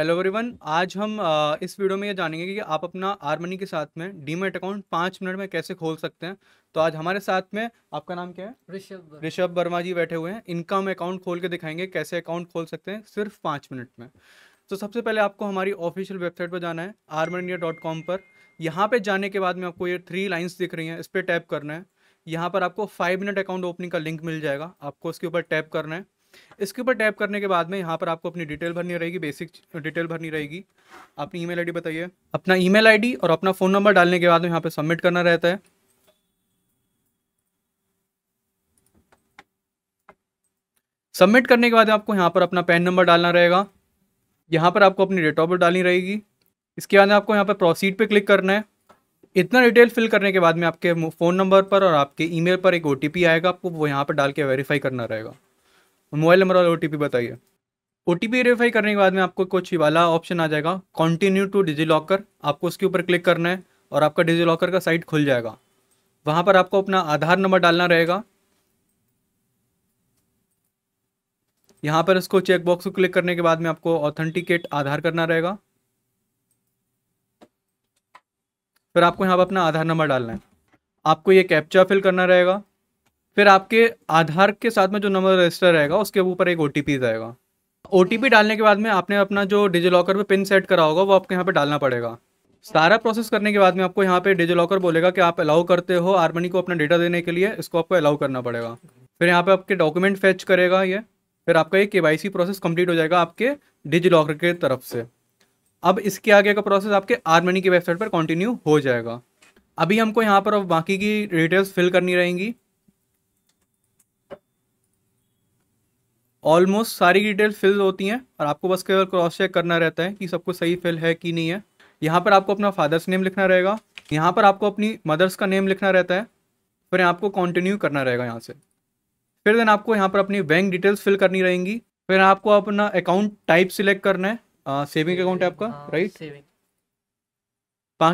Hello everyone आज हम इस वीडियो में ये जानेंगे कि आप अपना आरमनी के साथ में डीमेट अकाउंट पाँच मिनट में कैसे खोल सकते हैं तो आज हमारे साथ में आपका नाम क्या है ऋषभ ऋषभ वर्मा जी बैठे हुए हैं इनका हम अकाउंट खोल के दिखाएंगे कैसे अकाउंट खोल सकते हैं सिर्फ पाँच मिनट में तो सबसे पहले आपको हमारी ऑफिशियल वेबसाइट पर जाना है आर्मन इंडिया डॉट कॉम पर यहाँ पर जाने के बाद में आपको ये थ्री लाइन्स दिख रही हैं इस पर टैप करना है यहाँ पर आपको फाइव मिनट अकाउंट ओपनिंग का लिंक मिल जाएगा आपको उसके ऊपर टैप करना है इसके ऊपर टैप करने के बाद में यहाँ पर आपको अपनी डिटेल भरनी रहेगी बेसिक डिटेल भरनी रहेगी अपनी ईमेल आईडी बताइए अपना ईमेल आईडी और अपना फ़ोन नंबर डालने के बाद में यहाँ पर सबमिट करना रहता है सबमिट करने के बाद आपको यहाँ पर अपना पैन नंबर डालना रहेगा यहाँ पर आपको अपनी डेट ऑफ बर्थ डालनी रहेगी इसके बाद आपको यहाँ पर प्रोसीड पर क्लिक करना है इतना डिटेल फिल करने के बाद में आपके फ़ोन नंबर पर और आपके ईमेल पर एक ओटीपी आएगा आपको वो यहाँ पर डाल के वेरीफाई करना रहेगा मोबाइल नंबर और ओ बताइए ओ टी वेरीफाई करने के बाद में आपको कुछ वाला ऑप्शन आ जाएगा कॉन्टिन्यू टू डिजी लॉकर आपको उसके ऊपर क्लिक करना है और आपका डिजी लॉकर का साइट खुल जाएगा वहाँ पर आपको अपना आधार नंबर डालना रहेगा यहाँ पर इसको चेकबॉक्स को क्लिक करने के बाद में आपको ऑथेंटिकेट आधार करना रहेगा फिर आपको यहाँ पर अपना आधार नंबर डालना है आपको ये कैप्चा फिल करना रहेगा फिर आपके आधार के साथ में जो नंबर रजिस्टर रहेगा उसके ऊपर एक ओ जाएगा ओ डालने के बाद में आपने अपना जो डिजी लॉकर में पिन सेट करा होगा वो आपके यहाँ पर डालना पड़ेगा सारा प्रोसेस करने के बाद में आपको यहाँ पे डिजी लॉकर बोलेगा कि आप अलाउ करते हो आर्मनी को अपना डेटा देने के लिए इसको आपको अलाउ करना पड़ेगा फिर यहाँ पे आपके डॉक्यूमेंट फेच करेगा ये फिर आपका ये के प्रोसेस कंप्लीट हो जाएगा आपके डिजी लॉकर के तरफ से अब इसके आगे का प्रोसेस आपके आर्मनी की वेबसाइट पर कंटिन्यू हो जाएगा अभी हमको यहाँ पर अब बाकी की डिटेल्स फिल करनी रहेंगी ऑलमोस्ट सारी डिटेल फिल होती हैं और आपको बस केवल क्रॉस चेक करना रहता है कि सब कुछ सही फिल है कि नहीं है यहाँ पर आपको अपना फादर्स नेम लिखना रहेगा यहाँ पर आपको अपनी मदर्स का नेम लिखना रहता है फिर आपको कंटिन्यू करना रहेगा यहाँ से फिर देन आपको यहाँ पर अपनी बैंक डिटेल्स फिल करनी रहेंगी फिर आपको अपना अकाउंट टाइप सिलेक्ट करना है आ, सेविंग अकाउंट है आपका राइट हाँ,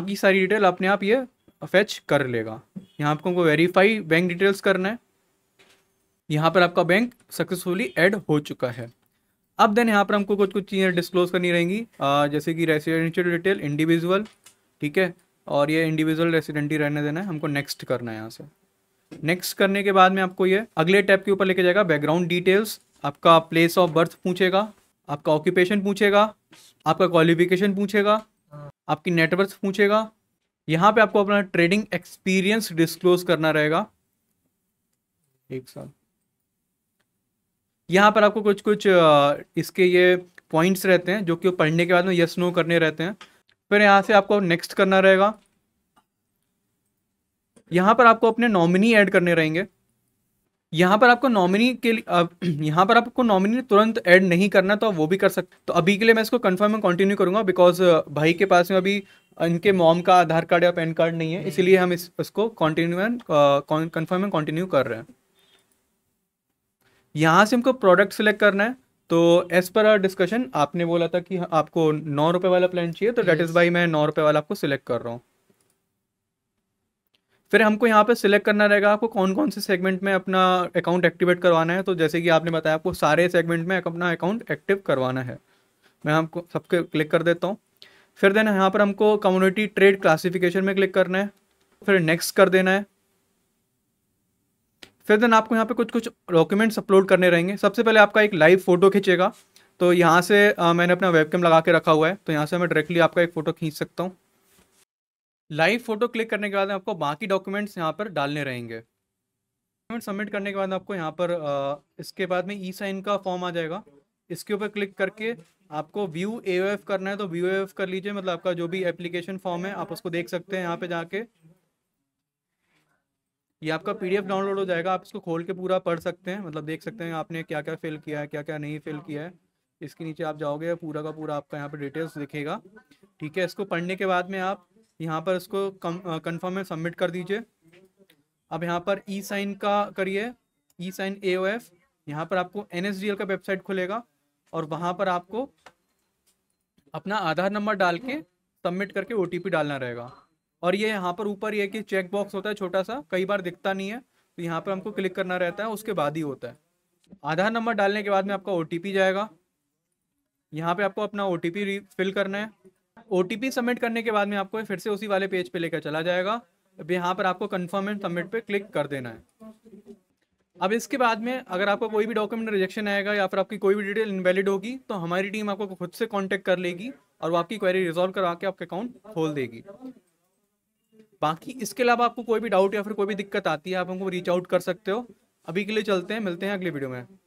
बाकी सारी डिटेल अपने आप ये फेच कर लेगा यहाँ आपको वेरीफाई बैंक डिटेल्स करना है यहाँ पर आपका बैंक सक्सेसफुली ऐड हो चुका है अब देन यहाँ पर हमको कुछ कुछ चीज़ें डिस्क्लोज करनी रहेंगी जैसे कि रेसिडेंशियल डिटेल इंडिविजुअल ठीक है और ये इंडिविजुअल रेसिडेंट ही रहने देना है हमको नेक्स्ट करना है यहाँ से नेक्स्ट करने के बाद में आपको ये अगले टैप के ऊपर लेके जाएगा बैकग्राउंड डिटेल्स आपका प्लेस ऑफ बर्थ पूछेगा आपका ऑक्यूपेशन पूछेगा आपका क्वालिफिकेशन पूछेगा आपकी नेटवर्थ पूछेगा यहाँ पे आपको अपना ट्रेडिंग एक्सपीरियंस डिस्क्लोज करना रहेगा एक साल यहाँ पर आपको कुछ कुछ इसके ये पॉइंट्स रहते हैं जो कि पढ़ने के बाद में यस नो करने रहते हैं फिर यहाँ से आपको नेक्स्ट करना रहेगा यहाँ पर आपको अपने नॉमिनी ऐड करने रहेंगे यहाँ पर आपको नॉमिनी के लिए यहाँ पर आपको नॉमिनी तुरंत ऐड नहीं करना तो वो भी कर सकते तो अभी के लिए मैं इसको कंफर्म में कंटिन्यू करूँगा बिकॉज भाई के पास में अभी इनके मॉम का आधार कार्ड या पैन कार्ड नहीं है हम्म। इसीलिए हम इस इसको कंटिन्यू एंड कंफर्म में कंटिन्यू कर रहे हैं यहाँ से हमको प्रोडक्ट सेलेक्ट करना है तो एज पर आर डिस्कशन आपने बोला था कि आपको नौ रुपये वाला प्लान चाहिए तो डेट इज़ बाई मैं नौ रुपये वाला आपको सिलेक्ट कर रहा हूँ फिर हमको यहाँ पे सिलेक्ट करना रहेगा आपको कौन कौन से सेगमेंट में अपना अकाउंट एक्टिवेट करवाना है तो जैसे कि आपने बताया आपको सारे सेगमेंट में अपना अकाउंट एक्टिव करवाना है मैं आपको सबके क्लिक कर देता हूँ फिर देन यहाँ पर हमको कम्युनिटी ट्रेड क्लासिफिकेशन में क्लिक करना है फिर नेक्स्ट कर देना है फिर देन आपको यहाँ पे कुछ कुछ डॉक्यूमेंट्स अपलोड करने रहेंगे सबसे पहले आपका एक लाइव फ़ोटो खींचेगा तो यहाँ से आ, मैंने अपना वेबकैम लगा के रखा हुआ है तो यहाँ से मैं डायरेक्टली आपका एक फ़ोटो खींच सकता हूँ लाइव फ़ोटो क्लिक करने के बाद आपको बाकी डॉक्यूमेंट्स यहाँ पर डालने रहेंगे डॉक्यूमेंट सबमिट करने के बाद आपको यहाँ पर आ, इसके बाद में ई साइन का फॉर्म आ जाएगा इसके ऊपर क्लिक करके आपको व्यू ए करना है तो व्यू ए कर लीजिए मतलब आपका जो भी एप्लीकेशन फॉर्म है आप उसको देख सकते हैं यहाँ पे जाके ये आपका पीडीएफ डाउनलोड हो जाएगा आप इसको खोल के पूरा पढ़ सकते हैं मतलब देख सकते हैं आपने क्या क्या फिल किया है क्या क्या नहीं फिल किया है इसके नीचे आप जाओगे पूरा का पूरा आपका यहाँ पर डिटेल्स दिखेगा ठीक है इसको पढ़ने के बाद में आप यहाँ पर इसको कन्फर्म में सबमिट कर दीजिए अब यहाँ पर ई साइन का करिए ई साइन ए ओ एफ यहाँ पर आपको एन का वेबसाइट खुलेगा और वहाँ पर आपको अपना आधार नंबर डाल के सबमिट करके ओ डालना रहेगा और ये यहाँ पर ऊपर ये कि चेक बॉक्स होता है छोटा सा कई बार दिखता नहीं है तो यहाँ पर हमको क्लिक करना रहता है उसके बाद ही होता है आधार नंबर डालने के बाद में आपका ओ जाएगा यहाँ पे आपको अपना ओ फिल करना है ओ सबमिट करने के बाद में आपको फिर से उसी वाले पेज पे लेकर चला जाएगा अब यहाँ पर आपको कन्फर्म एंड सबमिट पर क्लिक कर देना है अब इसके बाद में अगर आपका कोई भी डॉक्यूमेंट रिजेक्शन आएगा या फिर आपकी कोई भी डिटेल इनवैलिड होगी तो हमारी टीम आपको खुद से कॉन्टेक्ट कर लेगी और वो आपकी क्वेरी रिजॉल्व करा के आपका अकाउंट खोल देगी बाकी इसके अलावा आपको कोई भी डाउट या फिर कोई भी दिक्कत आती है आप हमको रीच आउट कर सकते हो अभी के लिए चलते हैं मिलते हैं अगले वीडियो में